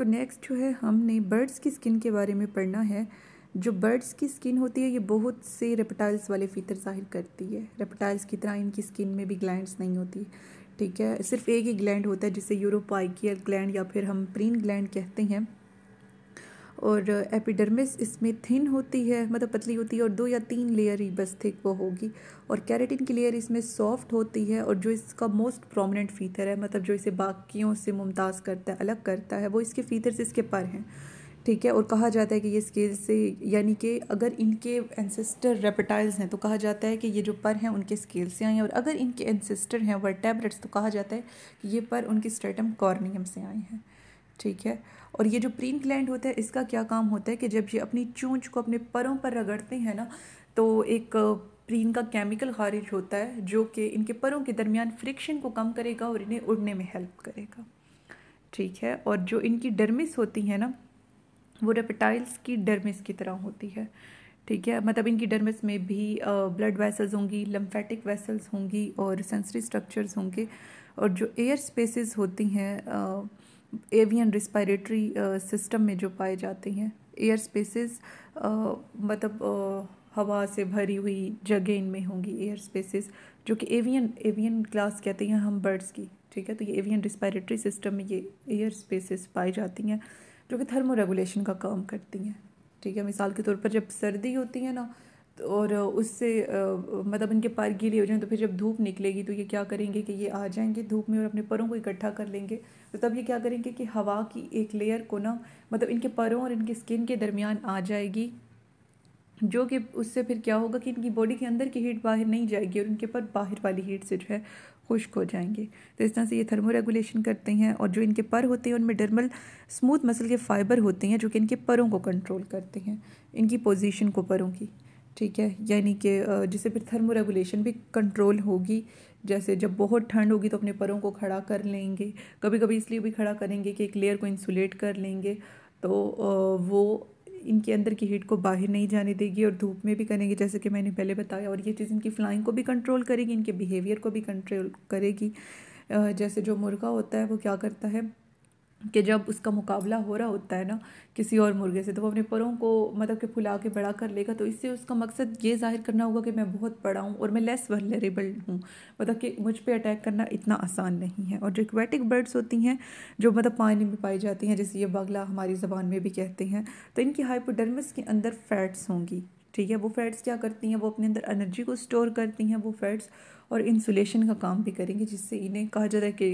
तो नेक्स्ट जो है हमने बर्ड्स की स्किन के बारे में पढ़ना है जो बर्ड्स की स्किन होती है ये बहुत से रेपटाइल्स वाले फीतर जाहिर करती है रेपटाइल्स की तरह इनकी स्किन में भी ग्लैंड्स नहीं होती ठीक है सिर्फ एक ही ग्लैंड होता है जिसे यूरोपाइकियल ग्लैंड या फिर हम प्रीन ग्लैंड कहते हैं और एपिडर्मिस इसमें थिन होती है मतलब पतली होती है और दो या तीन लेयर ही बस थिक वो होगी और कैरेटिन की लेयर इसमें सॉफ्ट होती है और जो इसका मोस्ट प्रोमिनेंट फीथर है मतलब जो इसे बाकियों से मुमताज़ करता है अलग करता है वो इसके फीथर से इसके पर हैं ठीक है और कहा जाता है कि ये स्केल से यानी कि अगर इनके एंसेस्टर रेपटाइल्स हैं तो कहा जाता है कि ये जो पर हैं उनके स्केल से आए हैं और अगर इनके एंसेस्टर हैं वर्टेब्रेट्स तो कहा जाता है कि ये पर उनके स्ट्रेटम कॉर्नियम से आए हैं ठीक है और ये जो प्रीन ग्लैंड होता है इसका क्या काम होता है कि जब ये अपनी चूंच को अपने परों पर रगड़ते हैं ना तो एक प्रीन का केमिकल खारिज होता है जो कि इनके परों के दरमियान फ्रिक्शन को कम करेगा और इन्हें उड़ने में हेल्प करेगा ठीक है और जो इनकी डर्मिस होती है ना वो रेपटाइल्स की डर्मिस की तरह होती है ठीक है मतलब इनकी डर्मिस में भी ब्लड वेसल्स होंगी लम्फेटिक वेसल्स होंगी और सेंसरी स्ट्रक्चर्स होंगे और जो एयर स्पेसिस होती हैं एवियन रिस्पायरेटरी सिस्टम में जो पाए जाते हैं एयर स्पेसेस uh, मतलब uh, हवा से भरी हुई जगह इनमें होंगी एयर स्पेसेस जो कि एवियन एवियन क्लास कहते हैं हम बर्ड्स की ठीक है तो ये एवियन रिस्पायरेटरी सिस्टम में ये एयर स्पेसेस पाई जाती हैं जो कि थर्मो रेगुलेशन का काम करती हैं ठीक है मिसाल के तौर पर जब सर्दी होती है ना और उससे मतलब इनके पर गीले हो जाएं तो फिर जब धूप निकलेगी तो ये क्या करेंगे कि ये आ जाएंगे धूप में और अपने परों को इकट्ठा कर लेंगे तो तब ये क्या करेंगे कि हवा की एक लेयर को ना मतलब इनके परों और इनकी स्किन के दरमियान आ जाएगी जो कि उससे फिर क्या होगा कि इनकी बॉडी के अंदर की हीट बाहर नहीं जाएगी और उनके पर बाहर वाली हीट से जो है खुश्क हो जाएंगे तो इस तरह से ये थर्मो रेगुलेशन करते हैं और जो इनके पर होते हैं उनमें डर्मल स्मूथ मसल के फाइबर होते हैं जो कि इनके परों को कंट्रोल करते हैं इनकी पोजीशन को परों की ठीक है यानी कि जिससे फिर थर्मो रेगुलेशन भी कंट्रोल होगी जैसे जब बहुत ठंड होगी तो अपने परों को खड़ा कर लेंगे कभी कभी इसलिए भी खड़ा करेंगे कि एक लेयर को इंसुलेट कर लेंगे तो वो इनके अंदर की हीट को बाहर नहीं जाने देगी और धूप में भी करेंगे जैसे कि मैंने पहले बताया और ये चीज़ इनकी फ्लाइंग को भी कंट्रोल करेगी इनके बिहेवियर को भी कंट्रोल करेगी जैसे जो मुर्गा होता है वो क्या करता है कि जब उसका मुकाबला हो रहा होता है ना किसी और मुर्गे से तो वो अपने परों को मतलब कि फुला के बड़ा कर लेगा तो इससे उसका मकसद ये जाहिर करना होगा कि मैं बहुत बड़ा हूँ और मैं लेस वलरेबल हूँ मतलब कि मुझ पर अटैक करना इतना आसान नहीं है और जो एक्वेटिक बर्ड्स होती हैं जो मतलब पानी में पाई जाती हैं जैसे ये बगला हमारी ज़बान में भी कहते हैं तो इनकी हाइपोडर्मस के अंदर फैट्स होंगी ठीक है वो फैट्स क्या करती हैं वो अपने अंदर एनर्जी को स्टोर करती हैं वो फैट्स और इंसुलेशन का काम भी करेंगे जिससे इन्हें कहा जाता है कि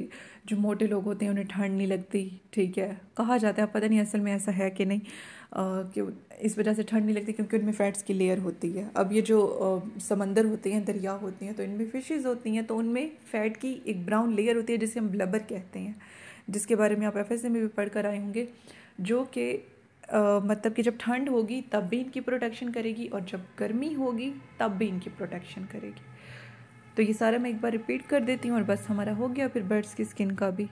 जो मोटे लोग होते हैं उन्हें ठंड नहीं लगती ठीक है कहा जाता है पता नहीं असल में ऐसा है कि नहीं आ, कि इस वजह से ठंड नहीं लगती क्योंकि उनमें फ़ैट्स की लेयर होती है अब ये जो आ, समंदर होते हैं दरिया होती हैं तो इनमें फिशेज़ होती हैं तो उनमें फ़ैट की एक ब्राउन लेयर होती है जिसे हम ब्लबर कहते हैं जिसके बारे में आप एफ में भी पढ़ कर आए होंगे जो कि मतलब कि जब ठंड होगी तब भी इनकी प्रोटेक्शन करेगी और जब गर्मी होगी तब भी इनकी प्रोटेक्शन करेगी तो ये सारा मैं एक बार रिपीट कर देती हूँ और बस हमारा हो गया फिर बर्ड्स की स्किन का भी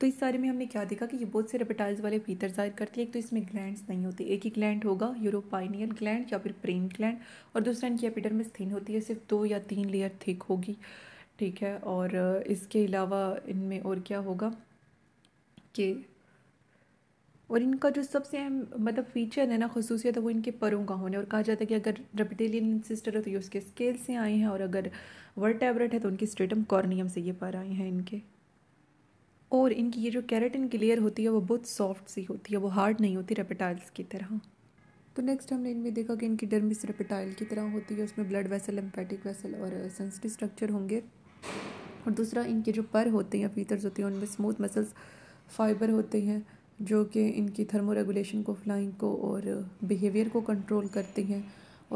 तो इस सारे में हमने क्या देखा कि ये बहुत से रेपिटाइल्स वाले फीतर जाहिर करती है एक तो इसमें ग्लैंड्स नहीं होते एक ही ग्लैंड होगा यूरोपाइनियल ग्लैंड या फिर प्रेम ग्लैंड और दूसरा इनकी में स्थिन होती है सिर्फ दो या तीन लेयर थिक होगी ठीक है और इसके अलावा इनमें और क्या होगा कि और इनका जो सबसे अहम मतलब फ़ीचर है ना खसूसियत है वो इनके परों का होने और कहा जाता है कि अगर रेपिटेलियन सिस्टर है तो ये उसके स्केल से आए हैं और अगर वर्टेब्रेट है तो उनके स्ट्रेटम कॉर्नियम से ये पर आए हैं इनके और इनकी ये जो कैरेटिन की लेयर होती है वो बहुत सॉफ्ट सी होती है वो हार्ड नहीं होती रेपिटाइल्स की तरह तो नेक्स्ट हमने इनमें देखा कि इनकी डर्मिस रेपिटाइल की तरह होती है उसमें ब्लड वेसल एम्पैटिक वेसल और सेंसिटिव स्ट्रक्चर होंगे और दूसरा इनके जो पर होते हैं फीचर्स होते हैं उनमें स्मूथ मसल्स फाइबर होते हैं जो कि इनकी थर्मो रेगुलेशन को फ्लाइंग को और बिहेवियर को कंट्रोल करती हैं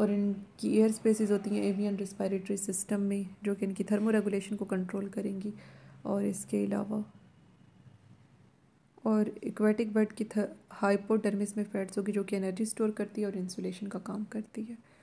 और इनकी एयर स्पेसिस होती हैं एवियन रिस्पायरेटरी सिस्टम में जो कि इनकी थर्मो रेगुलेशन को कंट्रोल करेंगी और इसके अलावा और एक्वेटिक बर्ड की हाइपोडर्मिस में फैट्स होगी जो कि एनर्जी स्टोर करती है और इंसुलेशन का काम करती है